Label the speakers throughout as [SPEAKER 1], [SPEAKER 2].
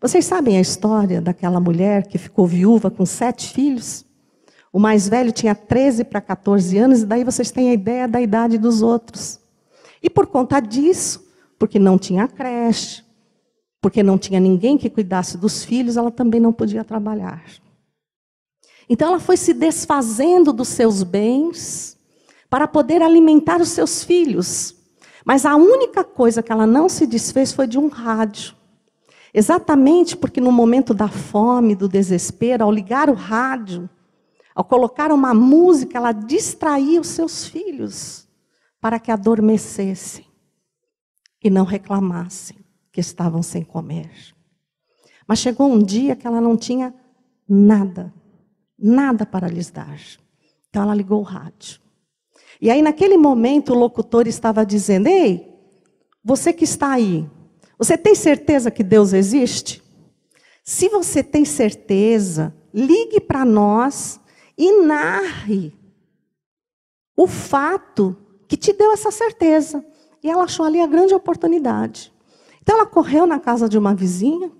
[SPEAKER 1] Vocês sabem a história daquela mulher que ficou viúva com sete filhos? O mais velho tinha 13 para 14 anos, e daí vocês têm a ideia da idade dos outros. E por conta disso, porque não tinha creche, porque não tinha ninguém que cuidasse dos filhos, ela também não podia trabalhar. Então ela foi se desfazendo dos seus bens para poder alimentar os seus filhos. Mas a única coisa que ela não se desfez foi de um rádio. Exatamente porque no momento da fome, do desespero, ao ligar o rádio, ao colocar uma música, ela distraía os seus filhos para que adormecessem e não reclamassem que estavam sem comer. Mas chegou um dia que ela não tinha nada, nada para lhes dar. Então ela ligou o rádio. E aí, naquele momento, o locutor estava dizendo: Ei, você que está aí, você tem certeza que Deus existe? Se você tem certeza, ligue para nós e narre o fato que te deu essa certeza. E ela achou ali a grande oportunidade. Então ela correu na casa de uma vizinha,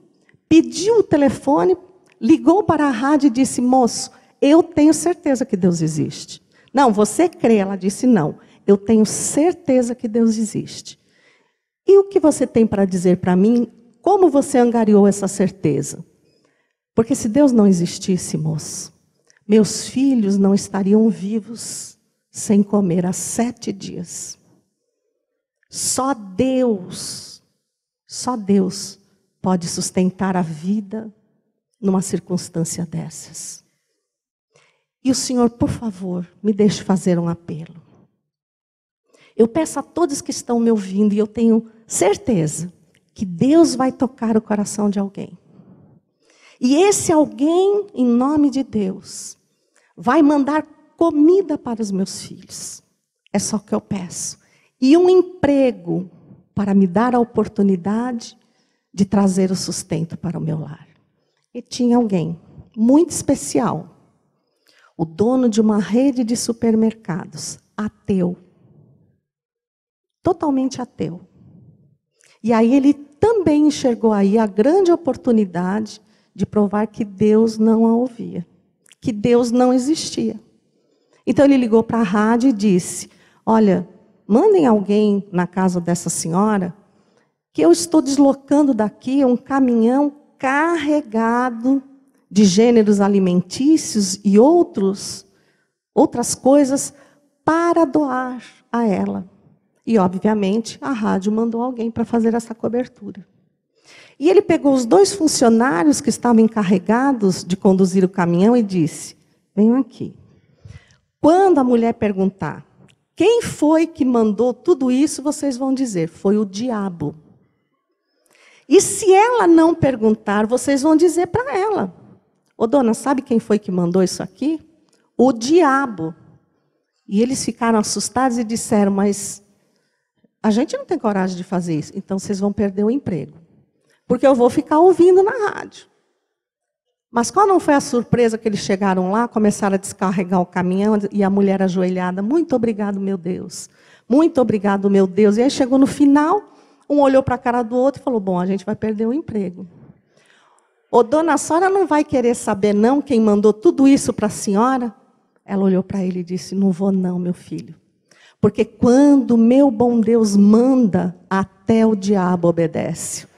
[SPEAKER 1] pediu o telefone, ligou para a rádio e disse: Moço, eu tenho certeza que Deus existe. Não, você crê? Ela disse: Não, eu tenho certeza que Deus existe. E o que você tem para dizer para mim? Como você angariou essa certeza? Porque se Deus não existisse, moço, meus filhos não estariam vivos sem comer há sete dias. Só Deus, só Deus pode sustentar a vida numa circunstância dessas. E o Senhor, por favor, me deixe fazer um apelo. Eu peço a todos que estão me ouvindo, e eu tenho certeza, que Deus vai tocar o coração de alguém. E esse alguém, em nome de Deus, vai mandar comida para os meus filhos. É só o que eu peço. E um emprego para me dar a oportunidade de trazer o sustento para o meu lar. E tinha alguém muito especial, o dono de uma rede de supermercados, ateu, totalmente ateu. E aí ele também enxergou aí a grande oportunidade de provar que Deus não a ouvia, que Deus não existia. Então ele ligou para a rádio e disse: Olha, mandem alguém na casa dessa senhora, que eu estou deslocando daqui um caminhão carregado de gêneros alimentícios e outros, outras coisas para doar a ela. E, obviamente, a rádio mandou alguém para fazer essa cobertura. E ele pegou os dois funcionários que estavam encarregados de conduzir o caminhão e disse: Venham aqui. Quando a mulher perguntar quem foi que mandou tudo isso, vocês vão dizer: Foi o diabo. E se ela não perguntar, vocês vão dizer para ela: Ô oh, dona, sabe quem foi que mandou isso aqui? O diabo. E eles ficaram assustados e disseram: Mas a gente não tem coragem de fazer isso, então vocês vão perder o emprego. Porque eu vou ficar ouvindo na rádio. Mas qual não foi a surpresa que eles chegaram lá, começaram a descarregar o caminhão e a mulher ajoelhada, muito obrigado, meu Deus. Muito obrigado, meu Deus. E aí chegou no final, um olhou para a cara do outro e falou: "Bom, a gente vai perder o emprego". Ô dona, Sora não vai querer saber não quem mandou tudo isso para a senhora? Ela olhou para ele e disse: "Não vou não, meu filho. Porque quando meu bom Deus manda, até o diabo obedece.